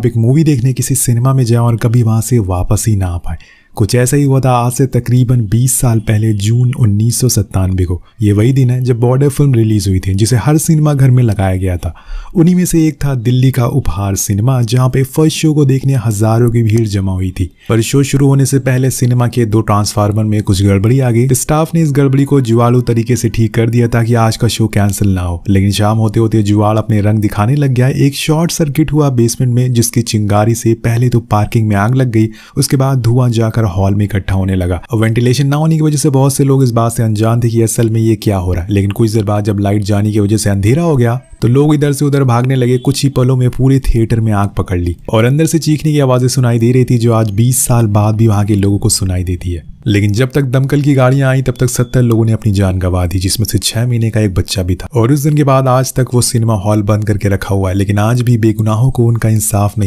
आप एक मूवी देखने किसी सिनेमा में जाएं और कभी वहां से वापस ही ना आ पाए कुछ ऐसा ही हुआ था आज से तकरीबन 20 साल पहले जून उन्नीस को ये वही दिन है जब बॉर्डर फिल्म रिलीज़ हुई थी जिसे हर सिनेमा घर में लगाया गया था उन्हीं में से एक था दिल्ली का उपहार सिनेमा जहाँ पे फर्स्ट शो को देखने हज़ारों की भीड़ जमा हुई थी पर शो शुरू होने से पहले सिनेमा के दो ट्रांसफार्मर में कुछ गड़बड़ी आ गई स्टाफ ने इस गड़बड़ी को जुआलू तरीके से ठीक कर दिया ताकि आज का शो कैंसिल ना हो लेकिन शाम होते होते जुआल अपने रंग दिखाने लग गया एक शॉर्ट सर्किट हुआ बेसमेंट में जिसकी चिंगारी से पहले तो पार्किंग में आग लग गई उसके बाद धुआं जाकर हॉल में इकट्ठा होने लगा और वेंटिलेशन ना होने की वजह से बहुत से लोग इस बात से अनजान थे कि असल में ये क्या हो रहा है लेकिन कुछ देर बाद जब लाइट जाने की वजह से अंधेरा हो गया तो लोग इधर से उधर भागने लगे कुछ ही पलों में पूरे थिएटर में आग पकड़ ली और अंदर से चीखने की आवाजें सुनाई दे रही थी जो आज बीस साल बाद भी वहां के लोगों को सुनाई देती है लेकिन जब तक दमकल की गाड़ियां आई तब तक सत्तर लोगों ने अपनी जान गंवा दी जिसमें से छह महीने का एक बच्चा भी था और उस दिन के बाद आज तक वो सिनेमा हॉल बंद करके रखा हुआ है लेकिन आज भी बेगुनाहों को उनका इंसाफ नहीं